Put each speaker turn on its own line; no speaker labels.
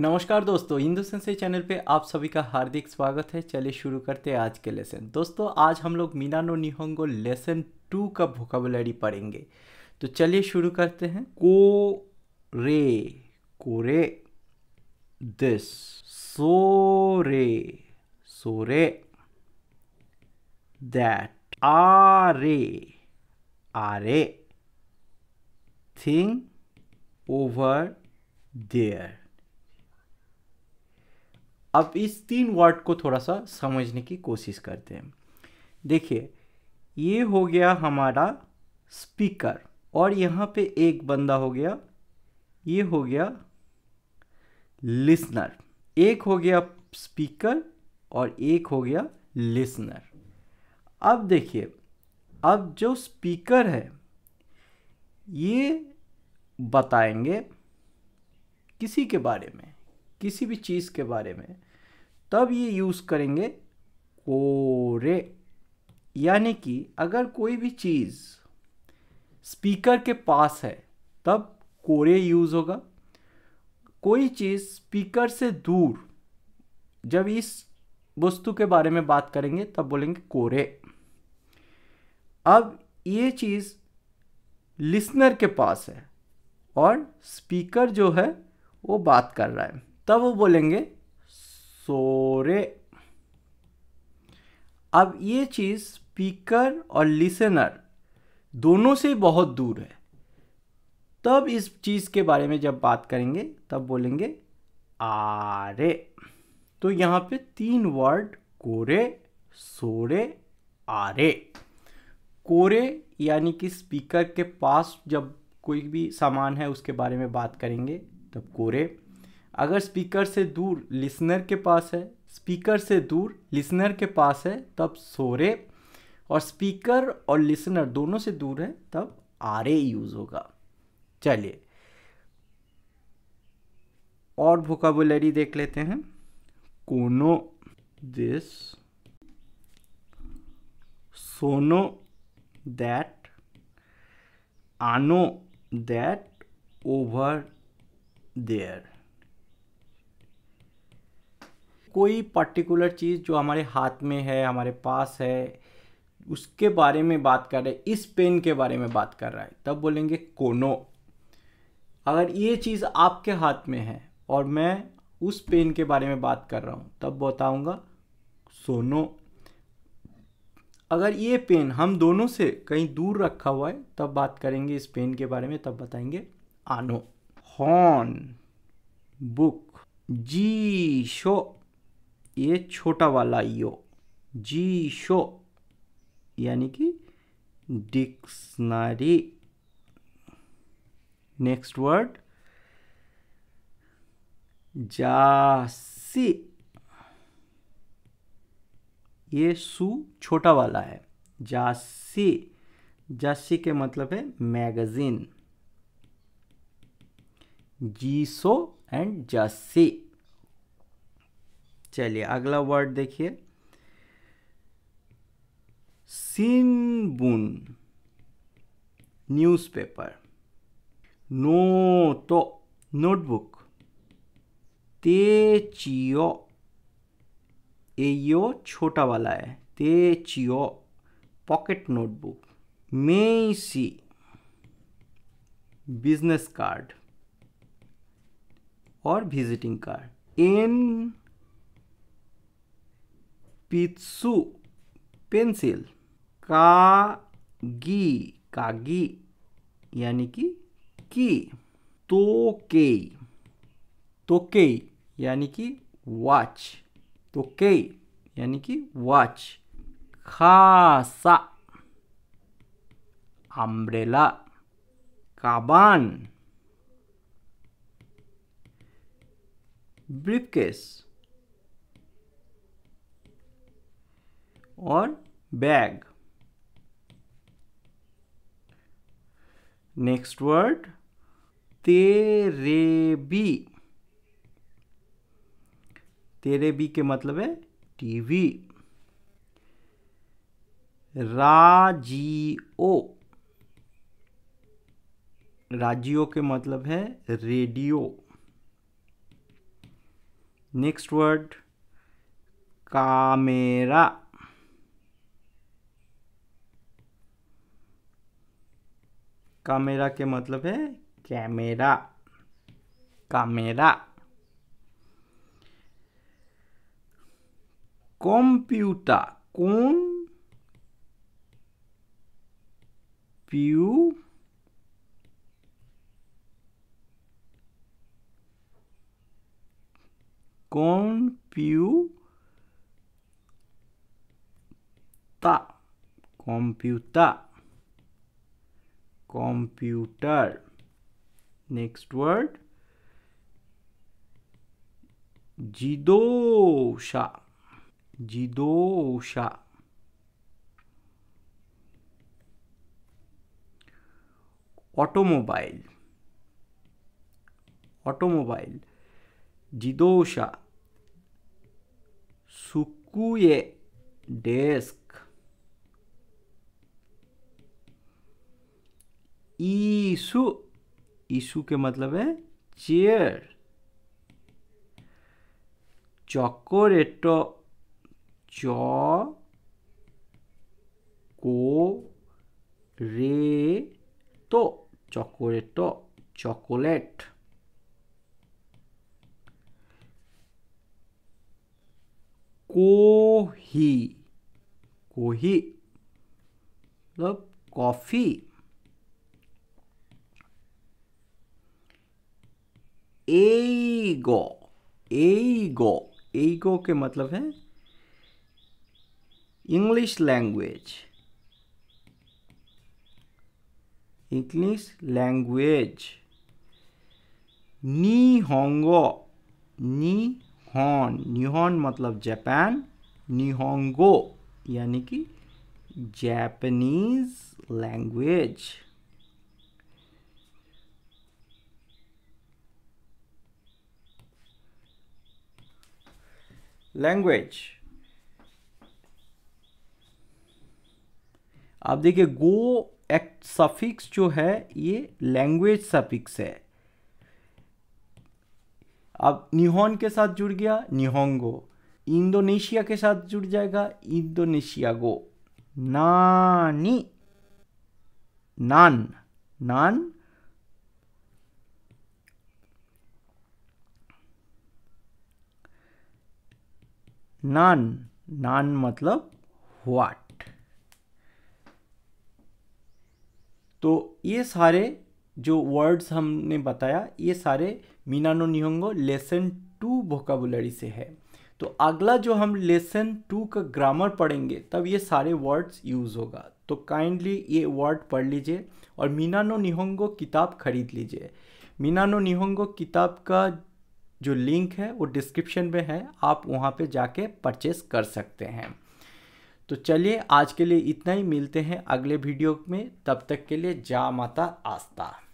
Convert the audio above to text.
नमस्कार दोस्तों Hindu sense channel पे आप सभी का हार्दिक स्वागत है चलिए शुरू करते हैं आज के लेसन दोस्तों आज हम लोग मीनानो निहोंगो लेसन टू का वोकाबुलरी पढ़ेंगे तो चलिए शुरू करते हैं को रे को रे दिस सो रे सो रे दैट आ रे आ रे थिंग ओवर देयर अब इस तीन वर्ड को थोड़ा सा समझने की कोशिश करते हैं देखिए ये हो गया हमारा स्पीकर और यहाँ पे एक बंदा हो गया ये हो गया लिसनर एक हो गया स्पीकर और एक हो गया लिसनर अब देखिए अब जो स्पीकर है ये बताएंगे किसी के बारे में किसी भी चीज़ के बारे में तब ये यूज़ करेंगे कोरे यानी कि अगर कोई भी चीज़ स्पीकर के पास है तब कोरे यूज़ होगा कोई चीज़ स्पीकर से दूर जब इस वस्तु के बारे में बात करेंगे तब बोलेंगे कोरे अब ये चीज़ लिसनर के पास है और स्पीकर जो है वो बात कर रहा है तब वो बोलेंगे सोरे अब ये चीज़ स्पीकर और लिसनर दोनों से बहुत दूर है तब इस चीज़ के बारे में जब बात करेंगे तब बोलेंगे आरे तो यहाँ पे तीन वर्ड कोरे सोरे आरे कोरे यानी कि स्पीकर के पास जब कोई भी सामान है उसके बारे में बात करेंगे तब कोरे अगर स्पीकर से दूर लिसनर के पास है स्पीकर से दूर लिसनर के पास है तब सोरे और स्पीकर और लिसनर दोनों से दूर है तब आर ए यूज़ होगा चलिए और वोकाबुलरी देख लेते हैं कोनो दिस सोनो दैट आनो दैट ओवर देयर कोई पर्टिकुलर चीज़ जो हमारे हाथ में है हमारे पास है उसके बारे में बात कर रहे है इस पेन के बारे में बात कर रहा है तब बोलेंगे कोनो अगर ये चीज़ आपके हाथ में है और मैं उस पेन के बारे में बात कर रहा हूँ तब बताऊँगा सोनो अगर ये पेन हम दोनों से कहीं दूर रखा हुआ है तब बात करेंगे इस पेन के बारे में तब बताएंगे आनो हॉर्न बुक जी शो ये छोटा वाला यो जी शो यानी कि डिक्सनरी नेक्स्ट वर्ड जासी ये सु छोटा वाला है जासी जासी के मतलब है मैगजीन जीसो एंड जासी चलिए अगला वर्ड देखिए सिनबुन न्यूज़पेपर तो नोटबुक ते चियो ए यो छोटा वाला है ते चियो पॉकेट नोटबुक मेसी बिजनेस कार्ड और विजिटिंग कार्ड एन पित्सु पेंसिल कागी कागी यानी कि की तो के यानी कि वॉच के यानी कि वॉच खासा अम्ब्रेला काबान ब्रीफकेस और बैग नेक्स्ट वर्ड तेरेबी तेरेबी के मतलब है टीवी राजीओ राजीओ के मतलब है रेडियो नेक्स्ट वर्ड कामेरा कामेरा के मतलब है कैमेरा कामेरा কম্পিউটার কোন পিউ কোন পিউ তা computer computer next word jidosha jidosha automobile automobile jidosha sukuye desk ईसु ईशु के मतलब है चेयर चॉकोरेटो च को रे तो चॉकोरेटो चॉकोलेट ही कोही मतलब कॉफ़ी एगो एगो एगो के मतलब है इंग्लिश लैंग्वेज इंग्लिश लैंग्वेज नी होंगो नी हॉन हॉन मतलब जापान होंगो यानी कि जैपनीज लैंग्वेज language आप देखिए गो एक्ट सफिक्स जो है ये लैंग्वेज सफिक्स है अब निहोन के साथ जुड़ गया निहोंगो इंडोनेशिया के साथ जुड़ जाएगा इंडोनेशिया गो नानी नान नान नान नान मतलब व्हाट तो ये सारे जो वर्ड्स हमने बताया ये सारे Minna no Nihongo lesson two vocabulary से है तो अगला जो हम लेसन टू का ग्रामर पढ़ेंगे तब ये सारे वर्ड्स यूज़ होगा तो काइंडली ये वर्ड पढ़ लीजिए और मीनानो निहोंगो किताब खरीद लीजिए मीनानो निहोंगो किताब का जो लिंक है वो डिस्क्रिप्शन में है आप वहाँ पे जाके परचेस कर सकते हैं तो चलिए आज के लिए इतना ही मिलते हैं अगले वीडियो में तब तक के लिए जा माता आस्था